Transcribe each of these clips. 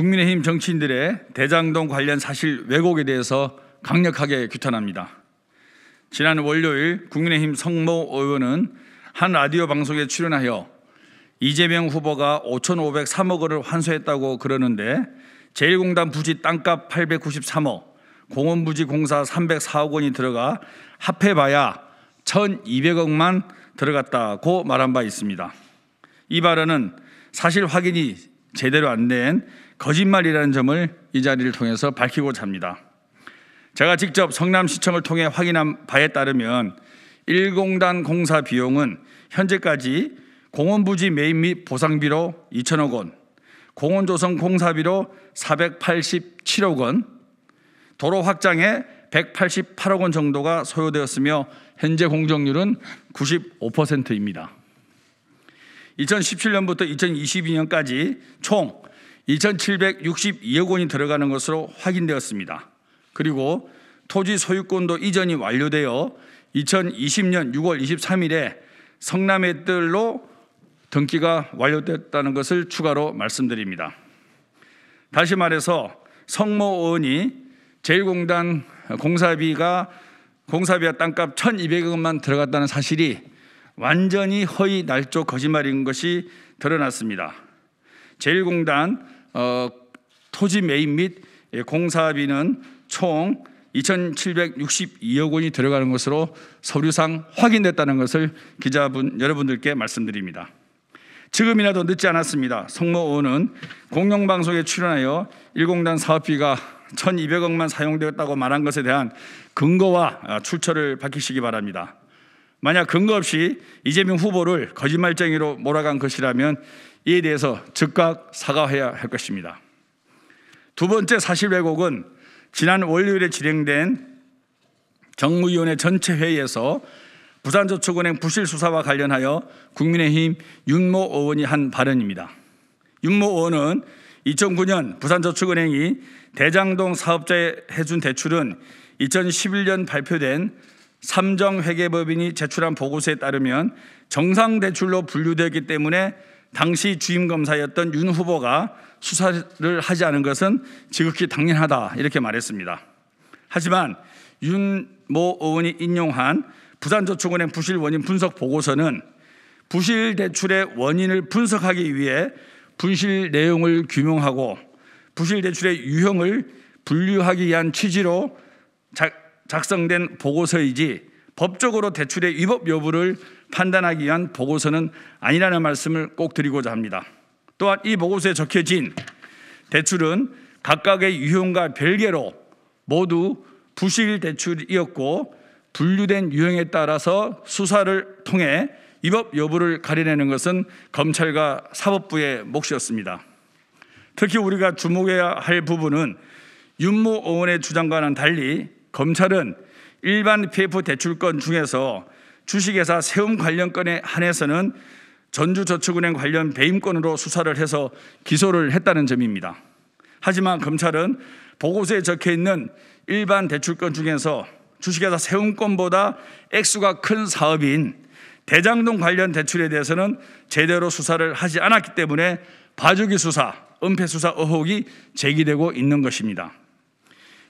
국민의힘 정치인들의 대장동 관련 사실 왜곡에 대해서 강력하게 규탄합니다. 지난 월요일 국민의힘 성모 의원은 한 라디오 방송에 출연하여 이재명 후보가 5,503억 원을 환수했다고 그러는데 제1공단 부지 땅값 893억, 공원 부지 공사 304억 원이 들어가 합해봐야 1,200억만 들어갔다고 말한 바 있습니다. 이 발언은 사실 확인이 제대로 안된 거짓말이라는 점을 이 자리를 통해서 밝히고자 합니다. 제가 직접 성남시청을 통해 확인한 바에 따르면 1공단 공사 비용은 현재까지 공원 부지 매입 및 보상비로 2천억 원, 공원 조성 공사비로 487억 원, 도로 확장에 188억 원 정도가 소요되었으며 현재 공정률은 95%입니다. 2017년부터 2022년까지 총 2,762억 원이 들어가는 것으로 확인되었습니다. 그리고 토지 소유권도 이전이 완료되어 2020년 6월 23일에 성남의 뜰로 등기가 완료됐다는 것을 추가로 말씀드립니다. 다시 말해서 성모 의원이 제일공단 공사비가 공사비와 땅값 1,200억 원만 들어갔다는 사실이 완전히 허위 날조 거짓말인 것이 드러났습니다. 제일공단 어, 토지 매입 및 예, 공사비는 총 2,762억 원이 들어가는 것으로 서류상 확인됐다는 것을 기자분 여러분들께 말씀드립니다. 지금이라도 늦지 않았습니다. 성모 의원은 공영방송에 출연하여 일공단 사업비가 1,200억만 사용되었다고 말한 것에 대한 근거와 아, 출처를 밝히시기 바랍니다. 만약 근거 없이 이재명 후보를 거짓말쟁이로 몰아간 것이라면 이에 대해서 즉각 사과해야 할 것입니다. 두 번째 사실 왜곡은 지난 월요일에 진행된 정무위원회 전체 회의에서 부산저축은행 부실 수사와 관련하여 국민의힘 윤모 의원이 한 발언입니다. 윤모 의원은 2009년 부산저축은행이 대장동 사업자에 해준 대출은 2011년 발표된 삼정회계법인이 제출한 보고서에 따르면 정상 대출로 분류되기 때문에 당시 주임 검사였던 윤 후보가 수사를 하지 않은 것은 지극히 당연하다 이렇게 말했습니다. 하지만 윤 모 의원이 인용한 부산저축은행 부실 원인 분석 보고서는 부실 대출의 원인을 분석하기 위해 분실 내용을 규명하고 부실 대출의 유형을 분류하기 위한 취지로 자, 작성된 보고서이지 법적으로 대출의 위법 여부를 판단하기 위한 보고서는 아니라는 말씀을 꼭 드리고자 합니다. 또한 이 보고서에 적혀진 대출은 각각의 유형과 별개로 모두 부실 대출이었고 분류된 유형에 따라서 수사를 통해 위법 여부를 가려내는 것은 검찰과 사법부의 몫이었습니다. 특히 우리가 주목해야 할 부분은 윤모 의원의 주장과는 달리 검찰은 일반 PF 대출권 중에서 주식회사 세움 관련 권에 한해서는 전주저축은행 관련 배임권으로 수사를 해서 기소를 했다는 점입니다. 하지만 검찰은 보고서에 적혀 있는 일반 대출권 중에서 주식회사 세움권보다 액수가 큰 사업인 대장동 관련 대출에 대해서는 제대로 수사를 하지 않았기 때문에 봐주기 수사, 은폐 수사 의혹이 제기되고 있는 것입니다.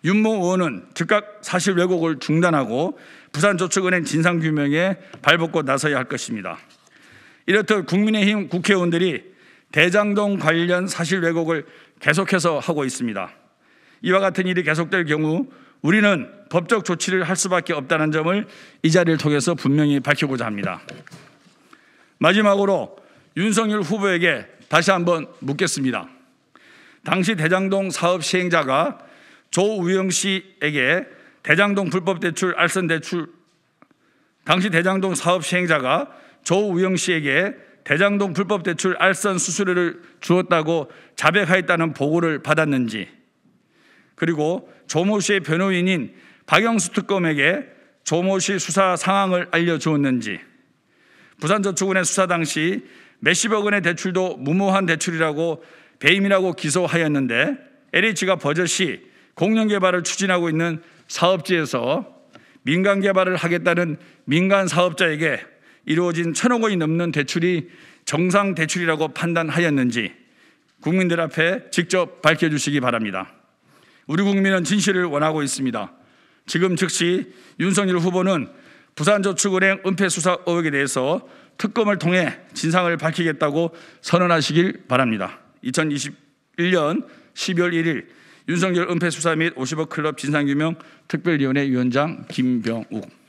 윤모 의원은 즉각 사실 왜곡을 중단하고 부산저축은행 진상규명에 발벗고 나서야 할 것입니다. 이렇듯 국민의힘 국회의원들이 대장동 관련 사실 왜곡을 계속해서 하고 있습니다. 이와 같은 일이 계속될 경우 우리는 법적 조치를 할 수밖에 없다는 점을 이 자리를 통해서 분명히 밝히고자 합니다. 마지막으로 윤석열 후보에게 다시 한번 묻겠습니다. 당시 대장동 사업 시행자가 조우영 씨에게 대장동 불법 대출 알선 대출 당시 대장동 사업 시행자가 조우영 씨에게 대장동 불법 대출 알선 수수료를 주었다고 자백하였다는 보고를 받았는지 그리고 조모 씨의 변호인인 박영수 특검에게 조모 씨 수사 상황을 알려주었는지 부산저축은행 수사 당시 몇십억 원의 대출도 무모한 대출이라고 배임이라고 기소하였는데 LH가 버젓이 공영 개발을 추진하고 있는 사업지에서 민간 개발을 하겠다는 민간 사업자에게 이루어진 천억 원이 넘는 대출이 정상 대출이라고 판단하였는지 국민들 앞에 직접 밝혀주시기 바랍니다. 우리 국민은 진실을 원하고 있습니다. 지금 즉시 윤석열 후보는 부산저축은행 은폐수사 의혹에 대해서 특검을 통해 진상을 밝히겠다고 선언하시길 바랍니다. 2021년 12월 1일 윤석열 은폐수사 및 50억 클럽 진상규명 특별위원회 위원장 김병욱